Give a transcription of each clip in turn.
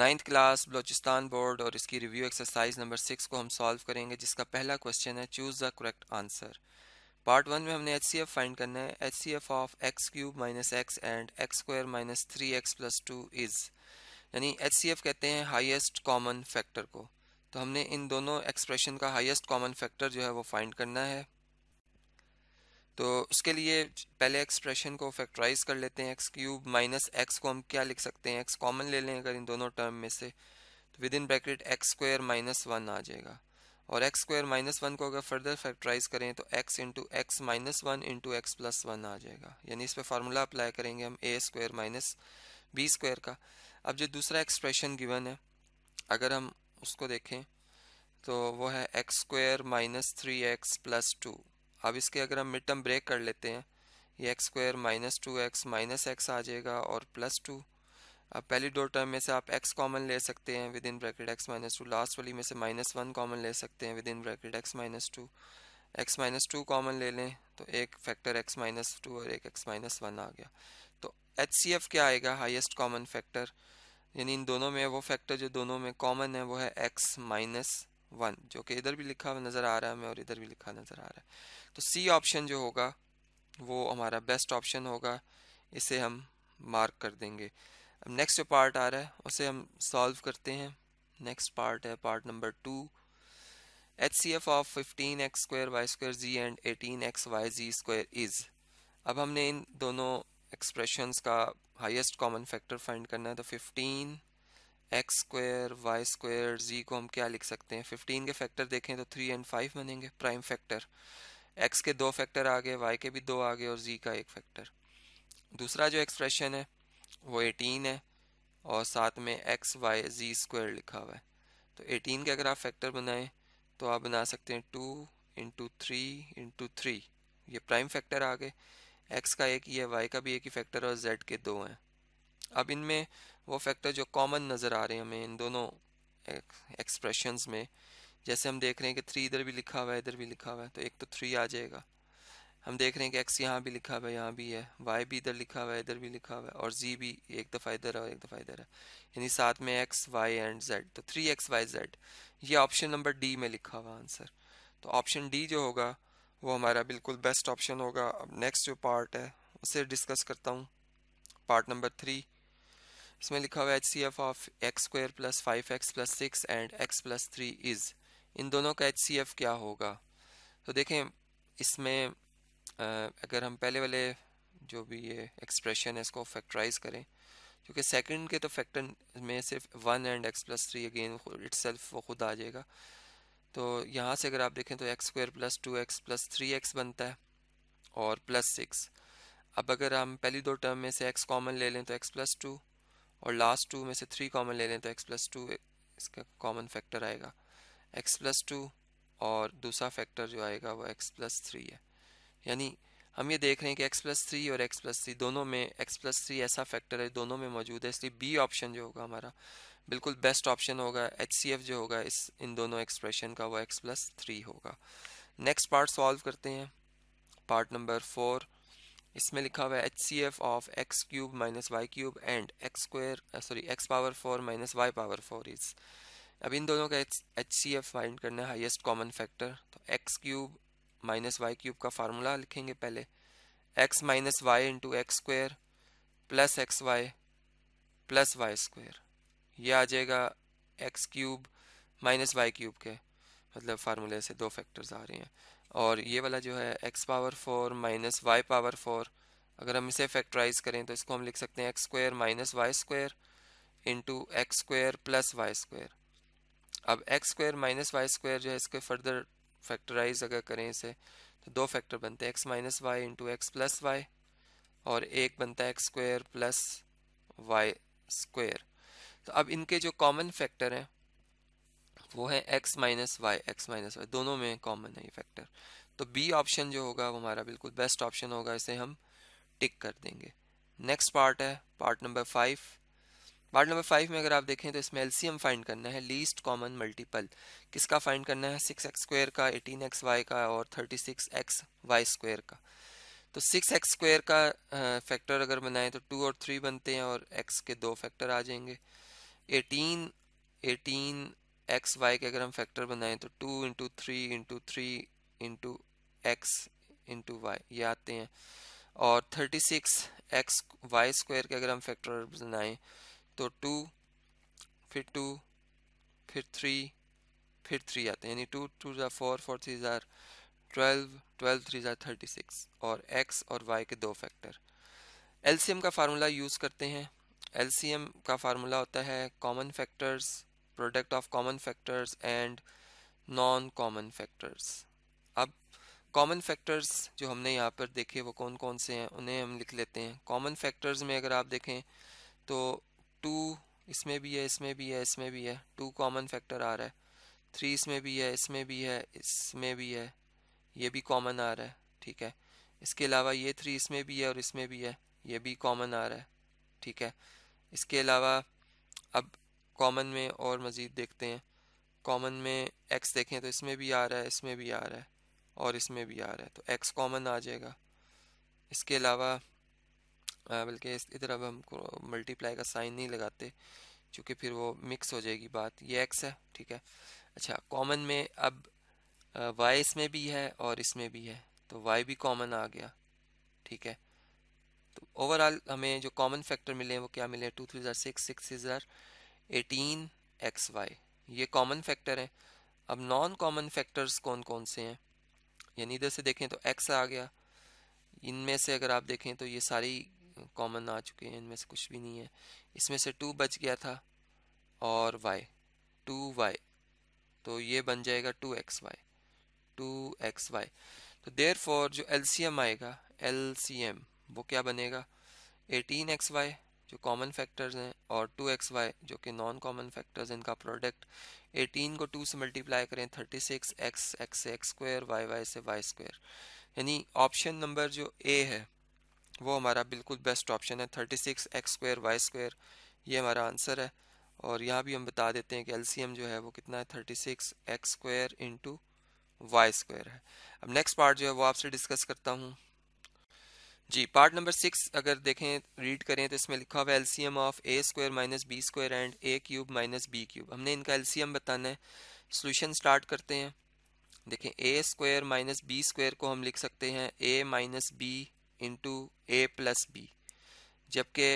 ninth class Balochistan board और इसकी review exercise number six को हम सॉल्व करेंगे जिसका पहला क्वेश्चन है choose the correct answer part one में हमने एच सी एफ फाइंड करना है H C F of x cube minus x and x square minus three x plus two is यानी एच सी एफ कहते हैं heist common factor को तो हमने इन दोनों एक्सप्रेशन का हाइस्ट कॉमन फैक्टर जो है वो फाइंड करना है तो उसके लिए पहले एक्सप्रेशन को फैक्टराइज कर लेते हैं एक्स क्यूब माइनस एक्स को हम क्या लिख सकते हैं एक्स कॉमन ले लें अगर इन दोनों टर्म में से तो within bracket x square minus one आ जाएगा और एक्स स्क्वायर माइनस वन को अगर फर्दर फैक्टराइज करें तो x into x minus one into x plus one आ जाएगा यानी इस पर फार्मूला अप्लाई करेंगे हम a square minus B square का अब जो दूसरा एक्सप्रेशन गिवन है अगर हम उसको देखें तो वो है x square minus three x plus two अब इसके अगर हम मिड टर्म ब्रेक कर लेते हैं ये x square minus two x minus x आ जाएगा और प्लस टू अब पहली दो टर्म में से आप एक्स कॉमन ले सकते हैं within bracket x minus two last वाली में से माइनस वन कॉमन ले सकते हैं within bracket x minus two x minus two common ले लें तो एक फैक्टर एक्स माइनस टू और एक एक्स माइनस वन आ गया तो एच सी एफ क्या आएगा हाइस्ट कॉमन फैक्टर यानी इन दोनों में वो फैक्टर जो दोनों में कॉमन है वो है एक्स माइनस वन जो कि इधर भी लिखा हुआ नज़र आ रहा है हमें और इधर भी लिखा नज़र आ रहा है तो सी ऑप्शन जो होगा वो हमारा बेस्ट ऑप्शन होगा इसे हम मार्क कर देंगे अब नेक्स्ट जो पार्ट आ रहा है उसे हम सॉल्व करते हैं नेक्स्ट पार्ट है part number two H C F of fifteen x square y square z and eighteen x y z square is अब हमने इन दोनों एक्सप्रेशंस का हाईएस्ट कॉमन फैक्टर फाइंड करना है तो fifteen x square y square z को हम क्या लिख सकते हैं फिफ्टीन के फैक्टर देखें तो थ्री एंड फाइव बनेंगे प्राइम फैक्टर एक्स के दो फैक्टर आ गए वाई के भी दो आ गए और जी का एक फैक्टर दूसरा जो एक्सप्रेशन है वो एटीन है और साथ में एक्स वाई जी स्क्वायर लिखा हुआ है तो एटीन के अगर आप फैक्टर बनाएं तो आप बना सकते हैं two into three into three ये प्राइम फैक्टर आ गए एक्स का एक ही है वाई का भी एक ही फैक्टर और जेड के दो हैं अब इनमें वो फैक्टर जो कॉमन नज़र आ रहे हैं हमें इन दोनों एक्सप्रेशंस में जैसे हम देख रहे हैं कि थ्री इधर भी लिखा हुआ है इधर भी लिखा हुआ है तो एक तो थ्री आ जाएगा हम देख रहे हैं कि एक्स यहाँ भी लिखा हुआ है यहाँ भी है वाई भी इधर लिखा हुआ है इधर भी लिखा हुआ है और जी भी एक दफ़ा इधर है और एक दफ़ा इधर है यानी साथ में एक्स वाई एंड जेड तो थ्री एक्स वाई जेड ये ऑप्शन नंबर डी में लिखा हुआ आंसर तो ऑप्शन डी जो होगा वो हमारा बिल्कुल बेस्ट ऑप्शन होगा अब नेक्स्ट जो पार्ट है उसे डिस्कस करता हूँ पार्ट नंबर थ्री इसमें लिखा हुआ है H C F of x square plus five x plus six and x plus three is इन दोनों का एच सी एफ क्या होगा तो देखें इसमें अगर हम पहले वाले जो भी ये एक्सप्रेशन है इसको फैक्टराइज करें क्योंकि सेकंड के तो फैक्टर में सिर्फ one and x plus three again itself वो खुद आ जाएगा तो यहाँ से अगर आप देखें तो x square plus two x plus three x बनता है और प्लस सिक्स अब अगर हम पहली दो टर्म में से एक्स कॉमन ले लें तो एक्स प्लस टू और लास्ट टू में से थ्री कॉमन ले लें तो एक्स प्लस टू इसका कॉमन फैक्टर आएगा एक्स प्लस टू और दूसरा फैक्टर जो आएगा वो एक्स प्लस थ्री है यानी हम ये देख रहे हैं कि एक्स प्लस थ्री और एक्स प्लस थ्री दोनों में एक्स प्लस थ्री ऐसा फैक्टर है दोनों में मौजूद है इसलिए बी ऑप्शन जो होगा हमारा बिल्कुल बेस्ट ऑप्शन होगा एच सी एफ जो होगा इस इन दोनों एक्सप्रेशन का वो एक्स प्लस थ्री होगा नेक्स्ट पार्ट सॉल्व करते हैं पार्ट नंबर फोर इसमें लिखा हुआ है H C F of x cube minus y cube and x square sorry x power four minus y power four is अब इन दोनों का एच सी एफ फाइंड करना है हाइस्ट कॉमन फैक्टर तो x cube minus y cube का formula लिखेंगे पहले x minus y into x square plus x Y plus y square यह आ जाएगा x cube minus y cube के मतलब फार्मूले से दो फैक्टर्स आ रहे हैं और ये वाला जो है x power four minus y power four अगर हम इसे फैक्टराइज करें तो इसको हम लिख सकते हैं x square minus y square into x square plus y square अब x square minus y square जो है इसके फर्दर फैक्टराइज अगर करें इसे तो दो फैक्टर बनते हैं x minus y into x plus y और एक बनता है x square plus y square तो अब इनके जो कॉमन फैक्टर हैं वो है x minus y x minus y दोनों में कॉमन है ये फैक्टर तो बी ऑप्शन जो होगा वो हमारा बिल्कुल बेस्ट ऑप्शन होगा इसे हम टिक कर देंगे नेक्स्ट पार्ट है part number five part number five में अगर आप देखें तो इसमें एलसीएम फाइंड करना है लीस्ट कॉमन मल्टीपल किसका फाइंड करना है सिक्स एक्स स्क्वायर का एटीन एक्स वाई का और thirty six x y square का तो सिक्स एक्स स्क्वायर का फैक्टर अगर बनाएं तो टू और थ्री बनते हैं और एक्स के दो फैक्टर आ जाएंगे एटीन एटीन एक्स वाई के अगर हम फैक्टर बनाएं तो two into three into three into x into y ये आते हैं और thirty six x y square के अगर हम फैक्टर बनाएं तो टू फिर टू फिर थ्री फिर थ्री आते हैं यानी टू टू ज़ार फोर फोर थ्री ज़ार ट्वेल्व ट्वेल्व थ्री ज़ार थर्टी सिक्स और एक्स और वाई के दो फैक्टर एलसीएम का फार्मूला यूज़ करते हैं एलसीएम का फार्मूला होता है common factors product of common factors and non common factors अब कॉमन फैक्टर्स जो हमने यहाँ पर देखे वो कौन कौन से हैं उन्हें हम लिख लेते हैं कॉमन फैक्टर्स में अगर आप देखें तो टू इसमें भी है इसमें भी है इसमें भी है टू कॉमन फैक्टर आ रहा है थ्री इसमें भी है इसमें भी है इसमें भी है ये भी कॉमन आ रहा है ठीक है इसके अलावा ये थ्री इसमें भी है और इसमें भी है ये भी कॉमन आ रहा है ठीक है इसके अलावा अब कॉमन में और मज़ीद देखते हैं कॉमन में एक्स देखें तो इसमें भी आ रहा है इसमें भी आ रहा है और इसमें भी आ रहा है तो एक्स कॉमन आ जाएगा इसके अलावा बल्कि इधर अब हम मल्टीप्लाई का साइन नहीं लगाते क्योंकि फिर वो मिक्स हो जाएगी बात ये एक्स है ठीक है अच्छा कॉमन में अब वाई इसमें भी है और इसमें भी है तो वाई भी कॉमन आ गया ठीक है तो ओवरऑल हमें जो कॉमन फैक्टर मिले हैं वो क्या मिले टू थ्री ज़ार सिक्स सिक्स हज़ार एटीन एक्स वाई ये कॉमन फैक्टर हैं अब नॉन कॉमन फैक्टर्स कौन कौन से हैं यानी इधर से देखें तो एक्स आ गया इनमें से अगर आप देखें तो ये सारी कॉमन आ चुके हैं इनमें से कुछ भी नहीं है इसमें से टू बच गया था और वाई टू वाई तो ये बन जाएगा two x y two x y तो देर फॉर जो एल सी एम आएगा एल सी एम वो क्या बनेगा एटीन एक्स वाई जो कॉमन फैक्टर्स हैं और टू एक्स वाई जो कि नॉन कॉमन फैक्टर्स हैं इनका प्रोडक्ट 18 को 2 से मल्टीप्लाई करें 36 एक्स एक्स से एक्स स्क्वायर वाई वाई से वाई स्क्वायर यानी ऑप्शन नंबर जो ए है वो हमारा बिल्कुल बेस्ट ऑप्शन है 36 एक्स स्क्वायर वाई स्क्वायर ये हमारा आंसर है और यहाँ भी हम बता देते हैं कि एम जो है वो कितना है thirty six x square into y square है अब नेक्स्ट पार्ट जो है वो आपसे डिस्कस करता हूँ जी पार्ट नंबर सिक्स अगर देखें रीड करें तो इसमें लिखा हुआ LCM of a square minus B square and a cube minus B cube हमने इनका एलसीएम बताना है सॉल्यूशन स्टार्ट करते हैं देखें A square minus B square को हम लिख सकते हैं A minus B into A plus B जबकि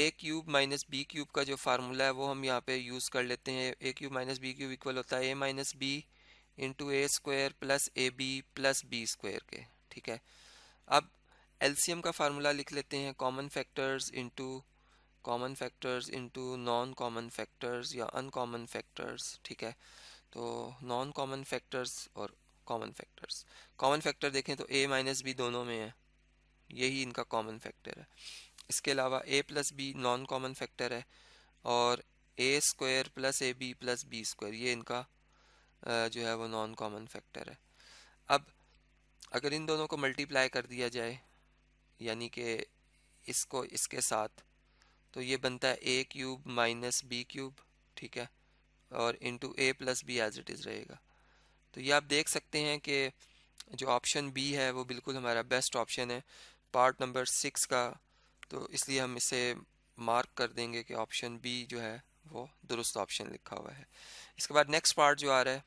A cube minus B cube का जो फार्मूला है वो हम यहाँ पे यूज़ कर लेते हैं A cube minus B cube equal होता है A minus B into A square plus A B plus B square के ठीक है अब एलसीएम का फार्मूला लिख लेते हैं common factors into common factors into non common factors या अनकॉमन फैक्टर्स ठीक है तो नॉन कॉमन फैक्टर्स और कॉमन फैक्टर्स कॉमन फैक्टर देखें तो ए माइनस बी दोनों में है यही इनका कॉमन फैक्टर है इसके अलावा A plus B non common factor है और A square plus A B plus B square ये इनका जो है वो नॉन कॉमन फैक्टर है अब अगर इन दोनों को मल्टीप्लाई कर दिया जाए यानी कि इसको इसके साथ तो ये बनता है A cube minus B cube ठीक है और into A plus B as it is रहेगा तो ये आप देख सकते हैं कि जो ऑप्शन बी है वो बिल्कुल हमारा बेस्ट ऑप्शन है पार्ट नंबर सिक्स का तो इसलिए हम इसे मार्क कर देंगे कि ऑप्शन बी जो है वो दुरुस्त ऑप्शन लिखा हुआ है इसके बाद नेक्स्ट पार्ट जो आ रहा है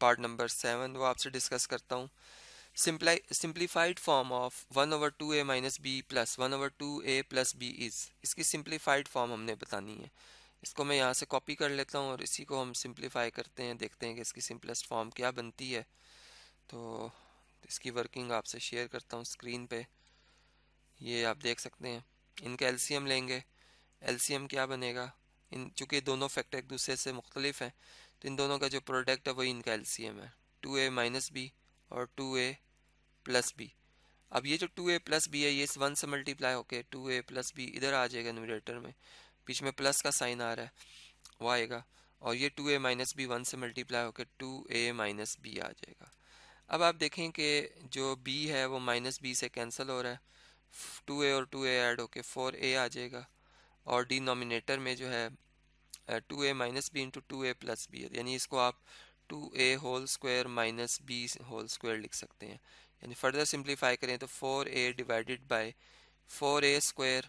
पार्ट नंबर सेवन वो आपसे डिस्कस करता हूँ Simpli simplified form of 1 over 2a minus B plus one over two A plus B is इसकी सिंप्लीफाइड फॉर्म हमने बतानी है इसको मैं यहाँ से कॉपी कर लेता हूँ और इसी को हम सिंप्लीफाई करते हैं देखते हैं कि इसकी सिंपलेस्ट फॉर्म क्या बनती है तो इसकी वर्किंग आपसे शेयर करता हूँ स्क्रीन पे ये आप देख सकते हैं इनका एलसीएम लेंगे एलसीएम क्या बनेगा इन चूँकि दोनों फैक्टर एक दूसरे से मुख्तलिफ हैं तो इन दोनों का जो प्रोडक्ट है वही इनका एलसीएम है टू ए माइनस बी और टू ए प्लस बी अब ये जो टू ए प्लस बी है ये इस वन से मल्टीप्लाई होके टू ए प्लस बी इधर आ जाएगा न्यूमिनेटर में बीच में प्लस का साइन आ रहा है वो आएगा और ये two A minus B one से मल्टीप्लाई होकर टू ए माइनस बी आ जाएगा अब आप देखें कि जो बी है वो माइनस बी से कैंसिल हो रहा है टू ए और टू ए होके फोर ए आ जाएगा और डिनोमिनेटर में जो है two A minus B into two A plus B यानी इसको आप two A whole square minus B whole square लिख सकते हैं यानी फर्दर सिंप्लीफाई करें तो four A divided by four A square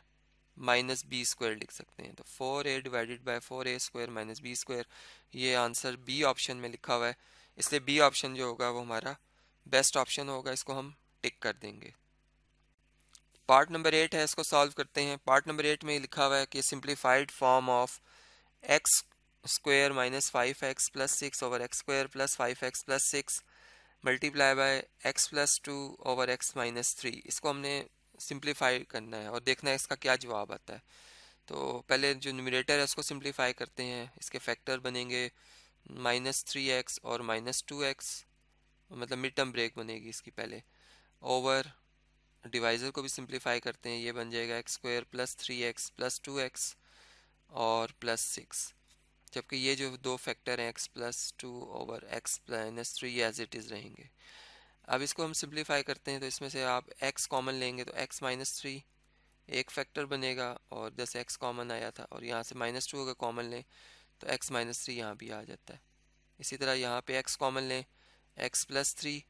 minus B square लिख सकते हैं तो four A divided by four A square minus B square ये आंसर बी ऑप्शन में लिखा हुआ है इसलिए बी ऑप्शन जो होगा वो हमारा बेस्ट ऑप्शन होगा इसको हम टिक कर देंगे पार्ट नंबर एट है इसको सॉल्व करते हैं पार्ट नंबर एट में लिखा हुआ है कि simplified form of x square minus five x plus six over X square plus five x plus six multiply by X plus two over X minus three इसको हमने simplify करना है और देखना है इसका क्या जवाब आता है तो पहले जो न्यूमिनेटर है उसको सिंप्लीफाई करते हैं इसके फैक्टर बनेंगे माइनस थ्री एक्स और माइनस टू एक्स मतलब मिड टर्म ब्रेक बनेगी इसकी पहले ओवर डिवाइज़र को भी सिंप्लीफाई करते हैं ये बन जाएगा X square plus three x plus two X और प्लस सिक्स जबकि ये जो दो फैक्टर हैं X plus two over X minus three ये एज इट इज़ रहेंगे अब इसको हम सिंप्लीफाई करते हैं तो इसमें से आप एक्स कॉमन लेंगे तो एक्स माइनस थ्री एक फैक्टर बनेगा और जैसे एक्स कॉमन आया था और यहाँ से माइनस टू अगर कॉमन लें तो एक्स माइनस थ्री यहाँ भी आ जाता है इसी तरह यहाँ पे एक्स कॉमन लें एक्स प्लस थ्री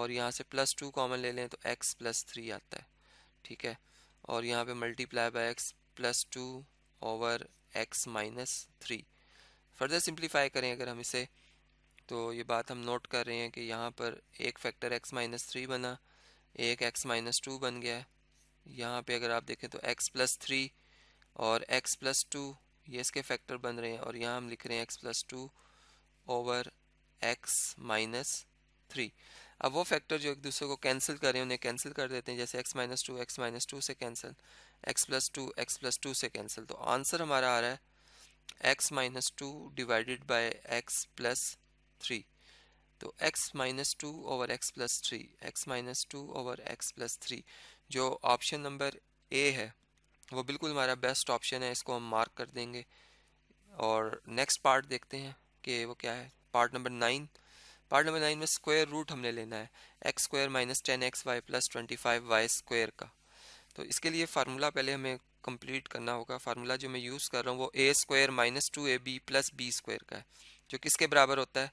और यहाँ से प्लस टू कॉमन ले लें तो एक्स प्लस थ्री आता है ठीक है और यहाँ पे multiply by X plus two over X minus three further simplify करें अगर हम इसे तो ये बात हम नोट कर रहे हैं कि यहाँ पर एक फैक्टर एक्स माइनस थ्री बना एक एक्स माइनस टू बन गया है यहाँ पर अगर आप देखें तो एक्स प्लस थ्री और एक्स प्लस टू ये इसके फैक्टर बन रहे हैं और यहाँ हम लिख रहे हैं X plus two over X minus three अब वो फैक्टर जो एक दूसरे को कैंसिल कर रहे हैं उन्हें कैंसिल कर देते हैं जैसे X minus two x minus two से cancel X plus two x plus two से कैंसिल तो आंसर हमारा आ रहा है x minus two divided by x plus three तो x minus two over X plus three X minus two over X plus three जो option number A है वो बिल्कुल हमारा बेस्ट ऑप्शन है इसको हम मार्क कर देंगे और नेक्स्ट पार्ट देखते हैं कि वो क्या है part number nine part number nine में स्क्वायर रूट हमने लेना है x square minus ten X Y plus twenty five Y square का तो इसके लिए फार्मूला पहले हमें कंप्लीट करना होगा फार्मूला जो मैं यूज़ कर रहा हूँ वो A square minus two A B plus B square का है जो किसके बराबर होता है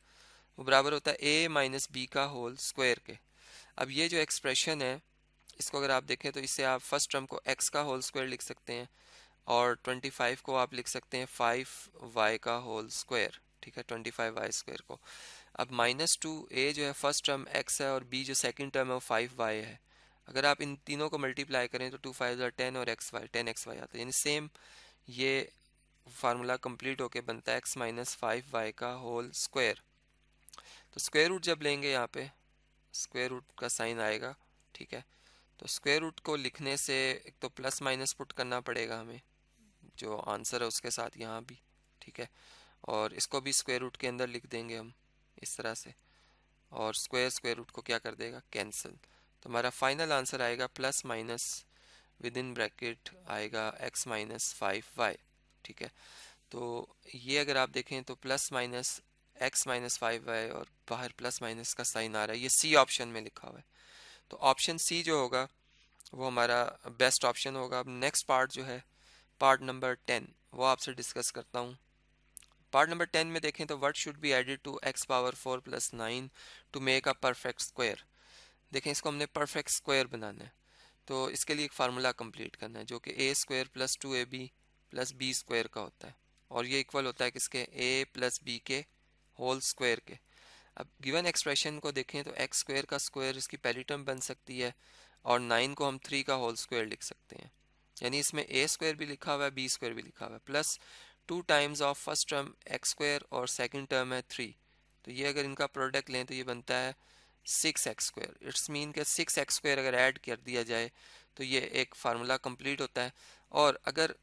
वो बराबर होता है ए माइनस बी का होल स्क्वायर के अब ये जो एक्सप्रेशन है इसको अगर आप देखें तो इससे आप फर्स्ट टर्म को एक्स का होल स्क्वायर लिख सकते हैं और ट्वेंटी फाइव को आप लिख सकते हैं फाइव वाई का होल स्क्वायर ठीक है ट्वेंटी फाइव वाई स्क्वायर को अब माइनस टू ए जो है फर्स्ट टर्म एक्स है और बी जो सेकेंड टर्म है वो फाइव वाई है अगर आप इन तीनों को मल्टीप्लाई करें तो टू फाइव ज़ार टेन और X Y ten X Y आता है यानी सेम ये फार्मूला कंप्लीट होके बनता है एक्स माइनस फाइव वाई का होल स्क्वायर तो स्क्वायर रूट जब लेंगे यहाँ पे स्क्वायर रूट का साइन आएगा ठीक है तो स्क्वायर रूट को लिखने से एक तो प्लस माइनस पुट करना पड़ेगा हमें जो आंसर है उसके साथ यहाँ भी ठीक है और इसको भी स्क्वायर रूट के अंदर लिख देंगे हम इस तरह से और स्क्वायर स्क्वायर रूट को क्या कर देगा कैंसिल तो हमारा फाइनल आंसर आएगा plus minus within bracket आएगा एक्स माइनस फाइव वाई ठीक है तो ये अगर आप देखें तो plus minus X minus five Y और बाहर प्लस माइनस का साइन आ रहा है ये सी ऑप्शन में लिखा हुआ है तो ऑप्शन सी जो होगा वो हमारा बेस्ट ऑप्शन होगा अब नेक्स्ट पार्ट जो है पार्ट नंबर टेन वो आपसे डिस्कस करता हूँ पार्ट नंबर टेन में देखें तो what should be added to X power four plus nine to make a perfect square देखें इसको हमने परफेक्ट स्क्वायर बनाना है तो इसके लिए एक फार्मूला कंप्लीट करना है जो कि A square plus two A B plus B square का होता है और ये इक्वल होता है किसके ए प्लस बी के होल स्क्वायर के अब गिवन एक्सप्रेशन को देखें तो एक्स स्क्वायर का स्क्वायर इसकी पहली टर्म बन सकती है और नाइन को हम थ्री का होल स्क्वायर लिख सकते हैं यानी इसमें ए स्क्वायर भी लिखा हुआ है बी स्क्वायर भी लिखा हुआ है plus two times of first term X square और सेकेंड टर्म है थ्री तो ये अगर इनका प्रोडक्ट लें तो ये बनता है six x square it's mean के सिक्स एक्स स्क्वायर अगर ऐड कर दिया जाए तो ये एक फार्मूला कंप्लीट होता है और अगर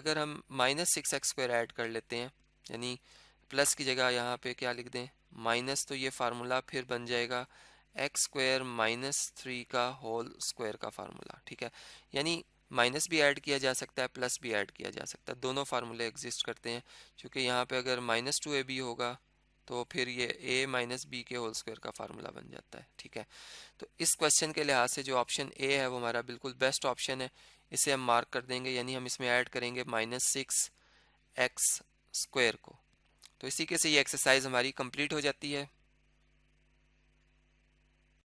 अगर हम minus six x square add कर लेते हैं यानी प्लस की जगह यहाँ पे क्या लिख दें माइनस तो ये फार्मूला फिर बन जाएगा एक्स स्क्वायर माइनस थ्री का होल स्क्वायर का फार्मूला ठीक है यानी माइनस भी ऐड किया जा सकता है प्लस भी ऐड किया जा सकता है दोनों फार्मूले एग्जिस्ट करते हैं क्योंकि यहाँ पे अगर माइनस टू ए बी होगा तो फिर ये ए माइनस बी के होल स्क्वायर का फार्मूला बन जाता है ठीक है तो इस क्वेश्चन के लिहाज से जो ऑप्शन ए है वो हमारा बिल्कुल बेस्ट ऑप्शन है इसे हम मार्क कर देंगे यानी हम इसमें ऐड करेंगे माइनस सिक्स एक्स स्क्वायर को तो इसी के से ये एक्सरसाइज हमारी कंप्लीट हो जाती है